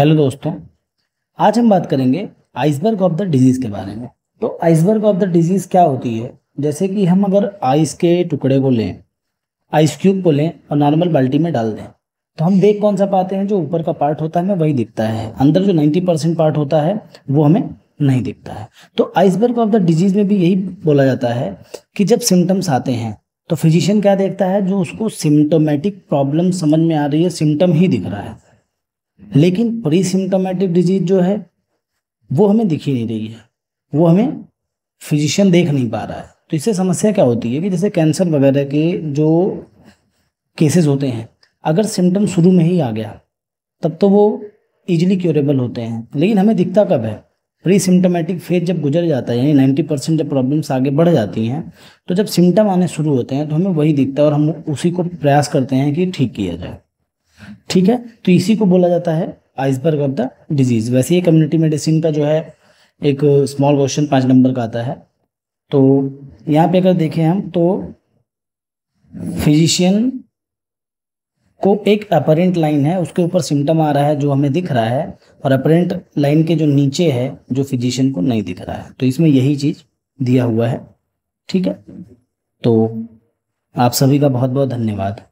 hello दोस्तों आज हम बात करेंगे आइसबर्ग ऑफ द डिजीज़ के बारे में तो आइसबर्ग ऑफ द डिजीज़ क्या होती है जैसे कि हम अगर आइस के टुकड़े को लें आइस क्यूब को लें और नॉर्मल बाल्टी में डाल दें तो हम देख कौन सा पाते हैं जो ऊपर का पार्ट होता है हमें वही दिखता है अंदर जो नाइन्टी परसेंट पार्ट होता है वो हमें नहीं दिखता है तो आइसबर्ग ऑफ द डिजीज़ में भी यही बोला जाता है कि जब सिम्टम्स आते हैं तो फिजिशियन क्या देखता है जो उसको सिम्टोमेटिक प्रॉब्लम समझ में आ रही है सिम्टम ही दिख रहा है लेकिन प्री सिम्टोमेटिक डिजीज जो है वो हमें दिखी नहीं रही है वो हमें फिजिशियन देख नहीं पा रहा है तो इससे समस्या क्या होती है कि जैसे कैंसर वगैरह के जो केसेस होते हैं अगर सिम्टम शुरू में ही आ गया तब तो वो ईजिली क्योरेबल होते हैं लेकिन हमें दिखता कब है प्री सिम्टोमेटिक फेज जब गुजर जाता है यानी नाइन्टी परसेंट जब प्रॉब्लम्स आगे बढ़ जाती हैं तो जब सिम्टम आने शुरू होते हैं तो हमें वही दिखता है और हम उसी को प्रयास करते हैं कि ठीक किया जाए ठीक है तो इसी को बोला जाता है आइसबर्ग ऑफ द डिजीज़ वैसे ये कम्युनिटी मेडिसिन का जो है एक स्मॉल क्वेश्चन पाँच नंबर का आता है तो यहाँ पे अगर देखें हम तो फिजिशियन को एक अपरेंट लाइन है उसके ऊपर सिम्टम आ रहा है जो हमें दिख रहा है और अपरेंट लाइन के जो नीचे है जो फिजिशियन को नहीं दिख रहा है तो इसमें यही चीज़ दिया हुआ है ठीक है तो आप सभी का बहुत बहुत धन्यवाद